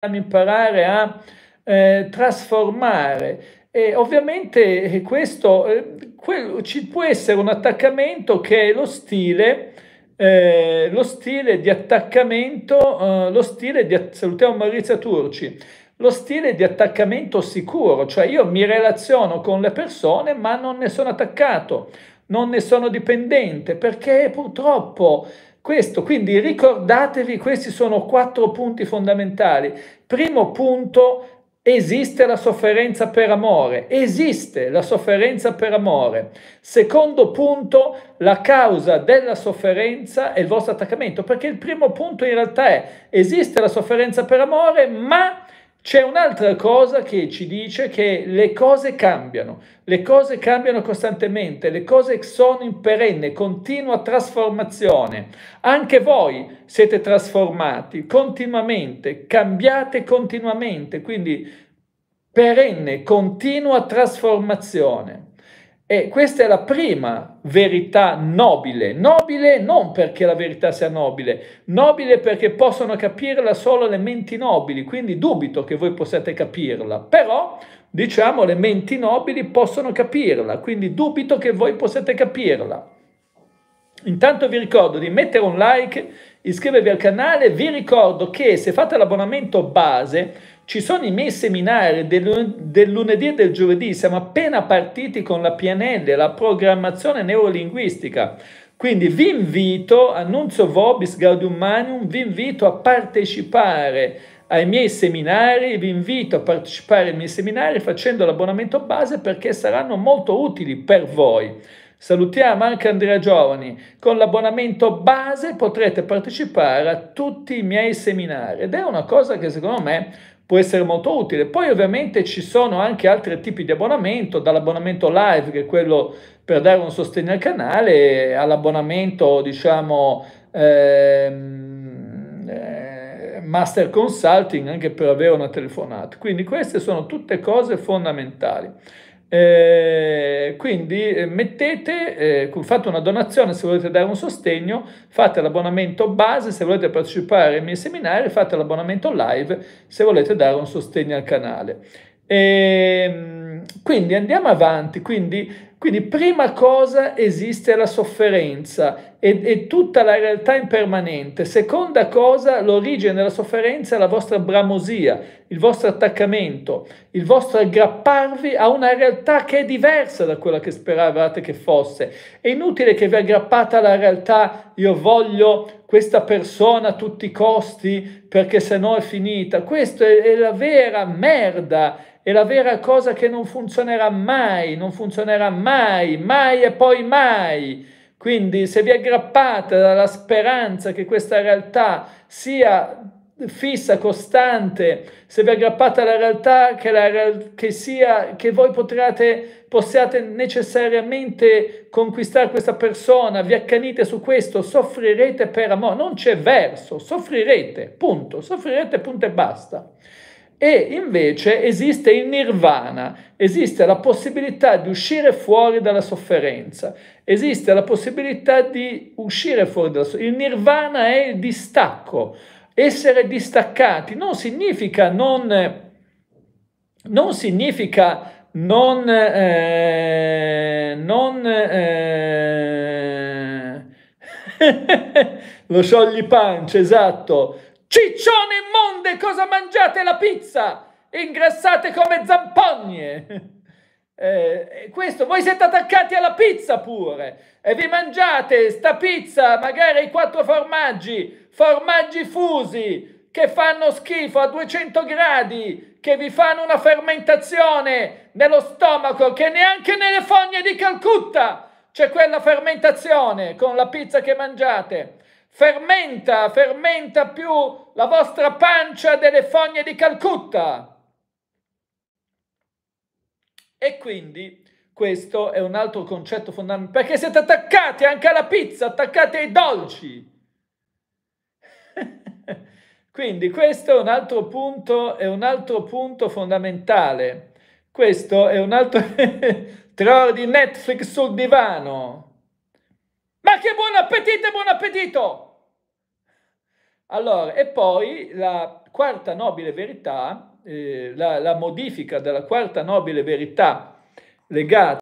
dobbiamo imparare a eh, trasformare. E ovviamente eh, questo eh, que ci può essere un attaccamento che è lo stile, eh, lo stile di attaccamento, eh, lo stile di salutiamo Maurizio Turci. Lo stile di attaccamento sicuro, cioè io mi relaziono con le persone ma non ne sono attaccato, non ne sono dipendente perché purtroppo questo, quindi ricordatevi, questi sono quattro punti fondamentali. Primo punto, esiste la sofferenza per amore, esiste la sofferenza per amore. Secondo punto, la causa della sofferenza è il vostro attaccamento, perché il primo punto in realtà è esiste la sofferenza per amore, ma c'è un'altra cosa che ci dice che le cose cambiano, le cose cambiano costantemente, le cose sono in perenne, continua trasformazione. Anche voi siete trasformati continuamente, cambiate continuamente, quindi perenne, continua trasformazione. E questa è la prima verità nobile, nobile non perché la verità sia nobile, nobile perché possono capirla solo le menti nobili, quindi dubito che voi possiate capirla, però diciamo le menti nobili possono capirla, quindi dubito che voi possiate capirla. Intanto vi ricordo di mettere un like, iscrivervi al canale, vi ricordo che se fate l'abbonamento base ci sono i miei seminari del, del lunedì e del giovedì, siamo appena partiti con la PNL, la programmazione neurolinguistica. Quindi vi invito, annunzio Vobis Gaudium Manium, vi invito a partecipare ai miei seminari, vi invito a partecipare ai miei seminari facendo l'abbonamento base perché saranno molto utili per voi. Salutiamo anche Andrea Giovani, con l'abbonamento base potrete partecipare a tutti i miei seminari ed è una cosa che secondo me può essere molto utile. Poi ovviamente ci sono anche altri tipi di abbonamento, dall'abbonamento live che è quello per dare un sostegno al canale, all'abbonamento diciamo ehm, eh, master consulting anche per avere una telefonata. Quindi queste sono tutte cose fondamentali. Eh, quindi eh, mettete, eh, fate una donazione se volete dare un sostegno, fate l'abbonamento base se volete partecipare ai miei seminari, fate l'abbonamento live se volete dare un sostegno al canale. E, ehm, quindi andiamo avanti, quindi, quindi, prima cosa esiste la sofferenza e, e tutta la realtà impermanente, seconda cosa l'origine della sofferenza è la vostra bramosia, il vostro attaccamento, il vostro aggrapparvi a una realtà che è diversa da quella che speravate che fosse. È inutile che vi aggrappate alla realtà io voglio questa persona a tutti i costi perché se no è finita. Questa è, è la vera merda, è la vera cosa che non funzionerà mai, non funzionerà mai, mai e poi mai. Quindi se vi aggrappate alla speranza che questa realtà sia fissa, costante, se vi aggrappate alla realtà che, la, che sia, che voi potrete, possiate necessariamente conquistare questa persona, vi accanite su questo, soffrirete per amore, non c'è verso, soffrirete, punto, soffrirete, punto e basta. E invece esiste il nirvana, esiste la possibilità di uscire fuori dalla sofferenza, esiste la possibilità di uscire fuori dalla sofferenza. Il nirvana è il distacco, essere distaccati non significa non, non, significa non, eh, non eh, lo sciogli pancia, esatto. Ciccione immonde, cosa mangiate la pizza? Ingrassate come zampogne! Eh, eh, questo, voi siete attaccati alla pizza pure e vi mangiate sta pizza, magari i quattro formaggi, formaggi fusi che fanno schifo a 200 gradi, che vi fanno una fermentazione nello stomaco che neanche nelle fogne di Calcutta c'è quella fermentazione con la pizza che mangiate. Fermenta, fermenta più la vostra pancia delle fogne di Calcutta. E quindi questo è un altro concetto fondamentale, perché siete attaccati anche alla pizza, attaccati ai dolci. Quindi questo è un altro punto, è un altro punto fondamentale. Questo è un altro terrore di Netflix sul divano. Ma che buon appetito, e buon appetito! Allora, e poi la quarta nobile verità eh, la, la modifica della quarta nobile verità legata